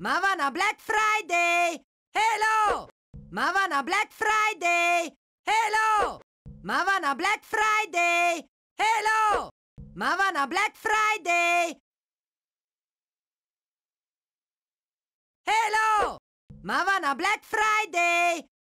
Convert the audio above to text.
Mava na Black Friday! Hello! Mava na Black Friday! Hello! Mava na Black Friday! Hello! Mava na Black Friday! Hello! Mava na Black Friday!